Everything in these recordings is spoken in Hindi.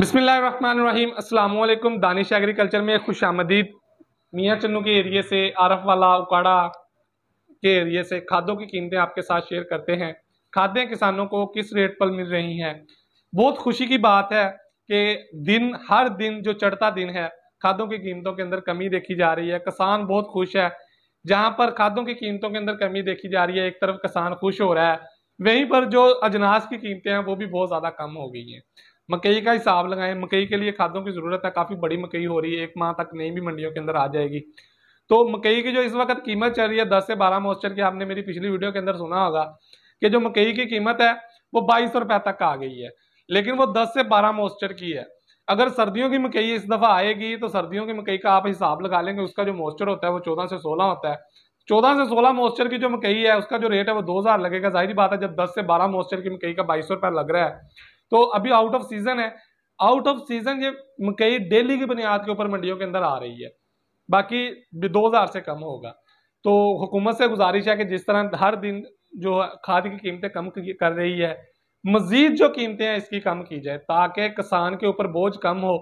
बसमीम अल्लाम दानिश एग्रीकल्चर में खुश आमदीद मियाँ चन्नू के एरिए से आरफ वाला उकाड़ा के एरिए से खादों की कीमतें आपके साथ शेयर करते हैं खादें किसानों को किस रेट पर मिल रही हैं बहुत खुशी की बात है कि दिन हर दिन जो चढ़ता दिन है खादों की कीमतों के अंदर कमी देखी जा रही है किसान बहुत खुश है जहाँ पर खादों की कीमतों के अंदर कमी देखी जा रही है एक तरफ किसान खुश हो रहा है वहीं पर जो अजनास की कीमतें हैं वो भी बहुत ज़्यादा कम हो गई हैं मकई का हिसाब लगाएं मकई के लिए खादों की ज़रूरत है काफ़ी बड़ी मकई हो रही है एक माह तक नहीं भी मंडियों के अंदर आ जाएगी तो मकई की जो इस वक्त कीमत चल रही है दस से बारह मोस्चर की आपने मेरी पिछली वीडियो के अंदर सुना होगा कि जो मकई की कीमत है वो बाईस सौ तक आ गई है लेकिन वो दस से बारह मोस्चर की है अगर सर्दियों की मकई इस दफ़ा आएगी तो सर्दियों की मकई का आप हिसाब लगा लेंगे उसका जो मॉइस्चर होता है वो चौदह से सोलह होता है चौदह से सोलह मॉइस्चर की जो मकई है उसका जो रेट है वो दो हज़ार लगेगा जाहिर बात है जब दस से बारह मॉइस्चर की मकई का बाईस रुपया लग रहा है तो अभी आउट ऑफ सीजन है आउट ऑफ सीजन ये मकई डेली की बुनियाद के ऊपर मंडियों के अंदर आ रही है बाकी दो हज़ार से कम होगा तो हुकूमत से गुजारिश है कि जिस तरह हर दिन जो खाद की कीमतें कम कर रही है मजीद जो कीमतें हैं इसकी कम की जाए ताकि किसान के ऊपर बोझ कम हो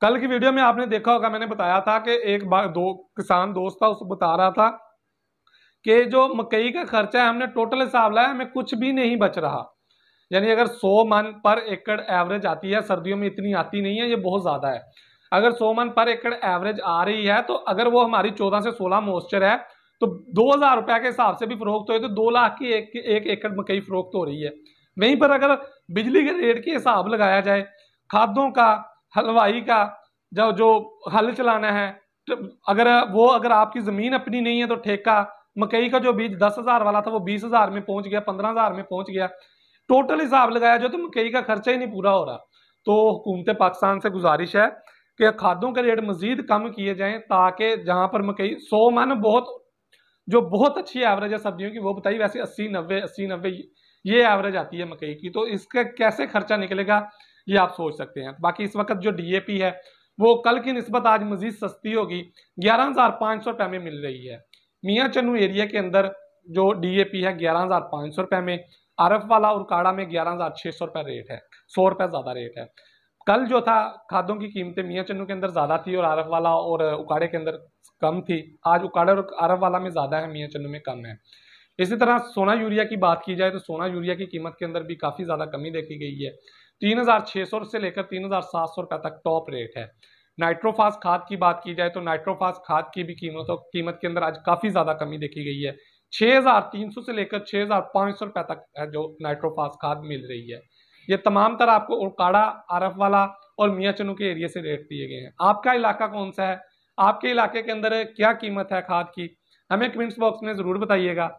कल की वीडियो में आपने देखा होगा मैंने बताया था कि एक बार दो किसान दोस्त था उसको बता रहा था कि जो मकई का खर्चा है हमने टोटल हिसाब लाया हमें कुछ भी नहीं बच रहा यानी अगर 100 मन पर एकड़ एवरेज आती है सर्दियों में इतनी आती नहीं है ये बहुत ज़्यादा है अगर 100 मन पर एकड़ एवरेज आ रही है तो अगर वो हमारी 14 से 16 मोस्चर है तो दो हज़ार रुपये के हिसाब से भी फरोख्त हो तो दो लाख की एक, एक एकड़ मकई फरोख्त हो रही है वहीं पर अगर बिजली के रेट के हिसाब लगाया जाए खादों का हलवाई का जो जो हल चलाना है तो अगर वो अगर आपकी ज़मीन अपनी नहीं है तो ठेका मकई का जो बीज दस हज़ार वाला था वो बीस हज़ार में पहुंच गया पंद्रह हज़ार में पहुंच गया टोटल हिसाब लगाया जाए तो मकई का खर्चा ही नहीं पूरा हो रहा तो हुकूमत पाकिस्तान से गुजारिश है कि खादों के रेट मजीद कम किए जाए ताकि जहां पर मकई सौ मन बहुत जो बहुत अच्छी एवरेज है सब्जियों की वो बताइए वैसे अस्सी नब्बे अस्सी नब्बे ये एवरेज आती है मकई की तो इसका कैसे खर्चा निकलेगा ये आप सोच सकते हैं बाकी इस वक्त जो डी है वो कल की नस्बत आज मजीद सस्ती होगी ग्यारह हजार पाँच सौ रुपये में मिल रही है मियाँ चन्नू एरिया के अंदर जो पी है ग्यारह हजार पाँच सौ रुपये में आरफ वाला और काड़ा में ग्यारह हज़ार छह सौ रुपये रेट है सौ रुपये ज़्यादा रेट है कल जो था खादों की कीमतें मियाँ चन्नू के अंदर ज़्यादा थी और आरफ वाला और उकाड़े के अंदर कम थी आज उकाड़े और आरफ वाला में ज़्यादा है मियाँ चन्नू में कम है इसी तरह सोना यूरिया की बात की जाए तो सोना यूरिया की कीमत के अंदर भी काफ़ी ज़्यादा कमी देखी गई है तीन हज़ार छह सौ से लेकर तीन हज़ार सात सौ रुपये तक टॉप रेट है नाइट्रोफास खाद की बात की जाए तो नाइट्रोफास खाद की भी कीमतों कीमत के अंदर आज काफ़ी ज़्यादा कमी देखी गई है 6,300 से लेकर 6,500 रुपए तक है जो नाइट्रोफास खाद मिल रही है ये तमाम तरह आपको उड़काड़ा आरफ वाला और मियाँ चनू के एरिए से रेट दिए गए हैं आपका इलाका कौन सा है आपके इलाके के अंदर क्या कीमत है खाद की हमें कमेंट्स बॉक्स में ज़रूर बताइएगा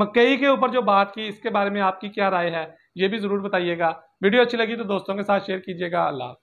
मकई के ऊपर जो बात की इसके बारे में आपकी क्या राय है ये भी ज़रूर बताइएगा वीडियो अच्छी लगी तो दोस्तों के साथ शेयर कीजिएगा अल्लाह